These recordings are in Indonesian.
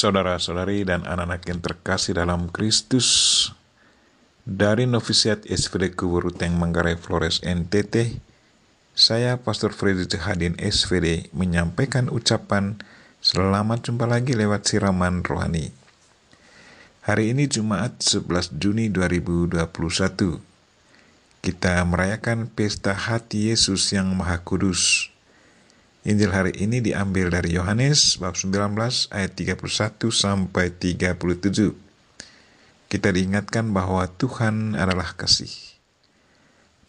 saudara-saudari dan anak-anak yang terkasih dalam Kristus. Dari Novisiat SVD Kuburuteng Manggarai Flores NTT, saya Pastor Fredrik Hadin SVD menyampaikan ucapan selamat jumpa lagi lewat siraman rohani. Hari ini Jumat 11 Juni 2021. Kita merayakan pesta hati Yesus yang Maha Kudus. Injil hari ini diambil dari Yohanes bab 19 ayat 31 sampai 37. Kita diingatkan bahwa Tuhan adalah kasih.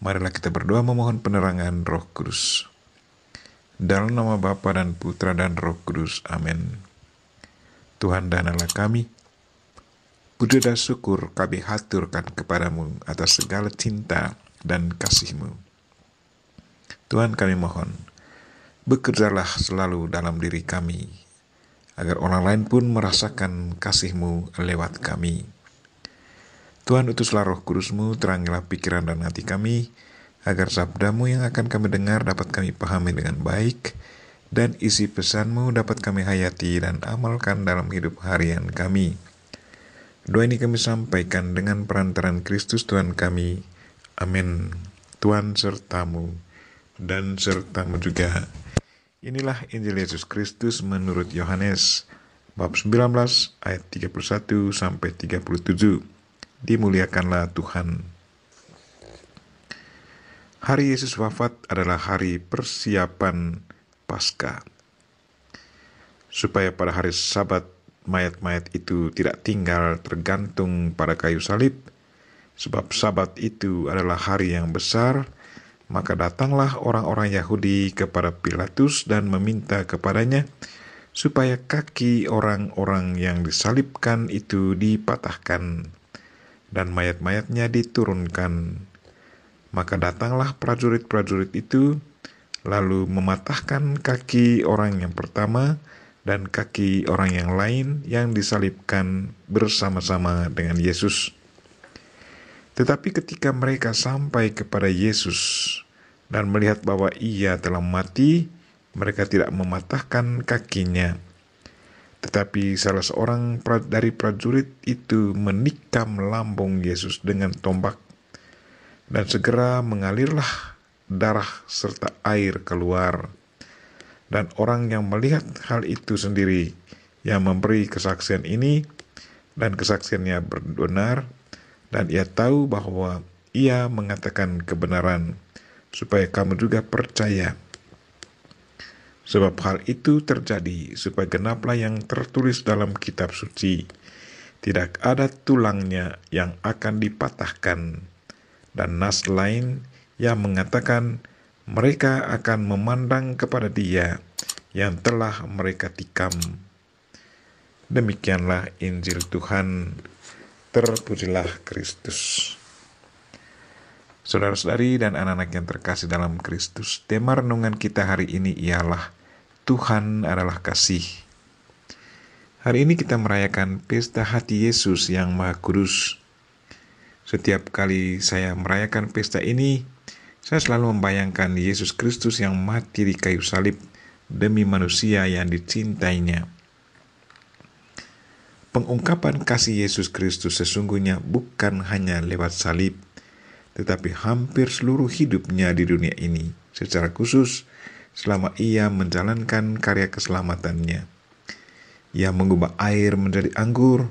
Marilah kita berdoa memohon penerangan Roh Kudus. Dalam nama Bapa dan Putra dan Roh Kudus. Amin. Tuhan dan Allah kami, puji dan syukur kami haturkan kepadamu atas segala cinta dan kasihmu. Tuhan kami mohon, bekerjalah selalu dalam diri kami, agar orang lain pun merasakan kasih-Mu lewat kami. Tuhan utuslah roh kudus-Mu, terangilah pikiran dan hati kami, agar sabdamu yang akan kami dengar dapat kami pahami dengan baik, dan isi pesanmu dapat kami hayati dan amalkan dalam hidup harian kami. Doa ini kami sampaikan dengan perantaran Kristus Tuhan kami. Amin. Tuhan sertamu dan sertamu juga Inilah Injil Yesus Kristus menurut Yohanes bab 19 ayat 31 sampai 37. Dimuliakanlah Tuhan. Hari Yesus wafat adalah hari persiapan Paskah. Supaya pada hari Sabat mayat-mayat itu tidak tinggal tergantung pada kayu salib, sebab Sabat itu adalah hari yang besar maka datanglah orang-orang Yahudi kepada Pilatus dan meminta kepadanya supaya kaki orang-orang yang disalibkan itu dipatahkan dan mayat-mayatnya diturunkan. Maka datanglah prajurit-prajurit itu lalu mematahkan kaki orang yang pertama dan kaki orang yang lain yang disalibkan bersama-sama dengan Yesus. Tetapi ketika mereka sampai kepada Yesus dan melihat bahwa ia telah mati, mereka tidak mematahkan kakinya. Tetapi salah seorang dari prajurit itu menikam lambung Yesus dengan tombak, dan segera mengalirlah darah serta air keluar. Dan orang yang melihat hal itu sendiri yang memberi kesaksian ini, dan kesaksiannya benar, dan ia tahu bahwa ia mengatakan kebenaran supaya kamu juga percaya. Sebab hal itu terjadi supaya genaplah yang tertulis dalam kitab suci. Tidak ada tulangnya yang akan dipatahkan. Dan nas lain yang mengatakan mereka akan memandang kepada dia yang telah mereka tikam. Demikianlah Injil Tuhan terpujilah Kristus. Saudara-saudari dan anak-anak yang terkasih dalam Kristus, tema renungan kita hari ini ialah Tuhan adalah kasih. Hari ini kita merayakan pesta hati Yesus yang Maha Kudus. Setiap kali saya merayakan pesta ini, saya selalu membayangkan Yesus Kristus yang mati di kayu salib demi manusia yang dicintainya Pengungkapan kasih Yesus Kristus sesungguhnya bukan hanya lewat salib, tetapi hampir seluruh hidupnya di dunia ini, secara khusus selama ia menjalankan karya keselamatannya. Ia mengubah air menjadi anggur,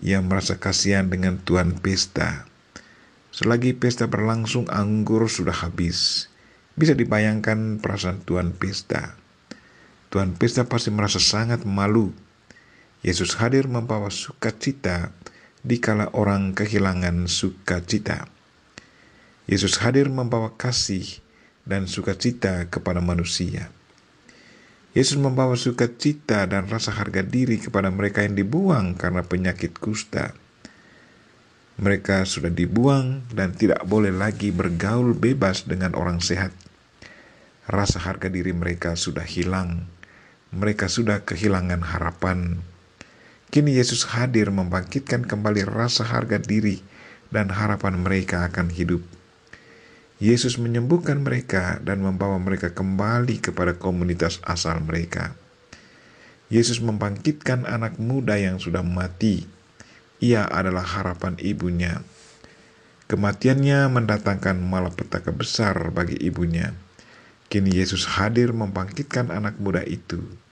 ia merasa kasihan dengan Tuhan pesta. Selagi pesta berlangsung, anggur sudah habis. Bisa dibayangkan perasaan Tuhan pesta. Tuhan pesta pasti merasa sangat malu Yesus hadir membawa sukacita di kala orang kehilangan sukacita. Yesus hadir membawa kasih dan sukacita kepada manusia. Yesus membawa sukacita dan rasa harga diri kepada mereka yang dibuang karena penyakit kusta. Mereka sudah dibuang dan tidak boleh lagi bergaul bebas dengan orang sehat. Rasa harga diri mereka sudah hilang. Mereka sudah kehilangan harapan Kini Yesus hadir membangkitkan kembali rasa harga diri dan harapan mereka akan hidup. Yesus menyembuhkan mereka dan membawa mereka kembali kepada komunitas asal mereka. Yesus membangkitkan anak muda yang sudah mati. Ia adalah harapan ibunya. Kematiannya mendatangkan malapetaka besar bagi ibunya. Kini Yesus hadir membangkitkan anak muda itu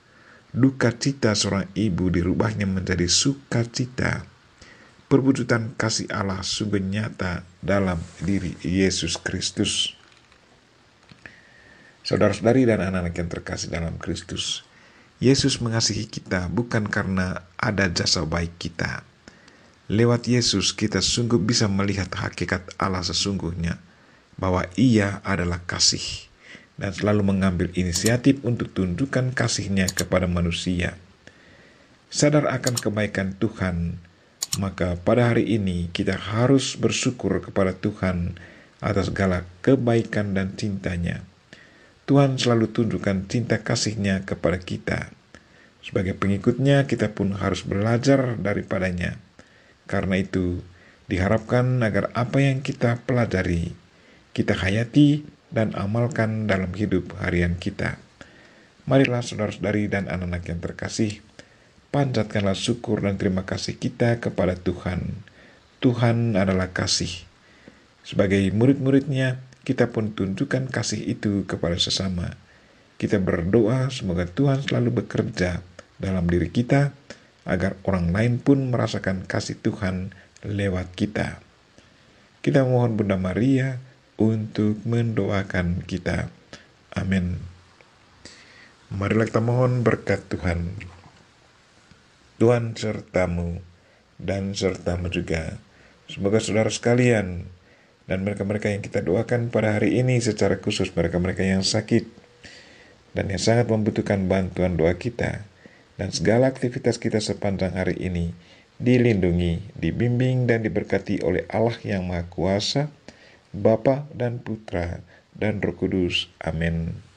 duka cita seorang ibu dirubahnya menjadi sukacita. Perwujudan kasih Allah sungguh nyata dalam diri Yesus Kristus. Saudara-saudari dan anak-anak yang terkasih dalam Kristus, Yesus mengasihi kita bukan karena ada jasa baik kita. Lewat Yesus kita sungguh bisa melihat hakikat Allah sesungguhnya, bahwa ia adalah kasih dan selalu mengambil inisiatif untuk tunjukkan kasihnya kepada manusia. Sadar akan kebaikan Tuhan, maka pada hari ini kita harus bersyukur kepada Tuhan atas segala kebaikan dan cintanya. Tuhan selalu tunjukkan cinta kasihnya kepada kita. Sebagai pengikutnya, kita pun harus belajar daripadanya. Karena itu, diharapkan agar apa yang kita pelajari, kita hayati, dan amalkan dalam hidup harian kita. Marilah saudara-saudari dan anak-anak yang terkasih, panjatkanlah syukur dan terima kasih kita kepada Tuhan. Tuhan adalah kasih. Sebagai murid-muridnya, kita pun tunjukkan kasih itu kepada sesama. Kita berdoa semoga Tuhan selalu bekerja dalam diri kita, agar orang lain pun merasakan kasih Tuhan lewat kita. Kita mohon Bunda Maria, untuk mendoakan kita. Amin. Marilah kita mohon berkat Tuhan. Tuhan sertamu dan sertamu juga. Semoga saudara sekalian dan mereka-mereka yang kita doakan pada hari ini secara khusus mereka-mereka yang sakit dan yang sangat membutuhkan bantuan doa kita dan segala aktivitas kita sepanjang hari ini dilindungi, dibimbing, dan diberkati oleh Allah yang Maha Kuasa, Bapa dan Putra dan Roh Kudus. Amin.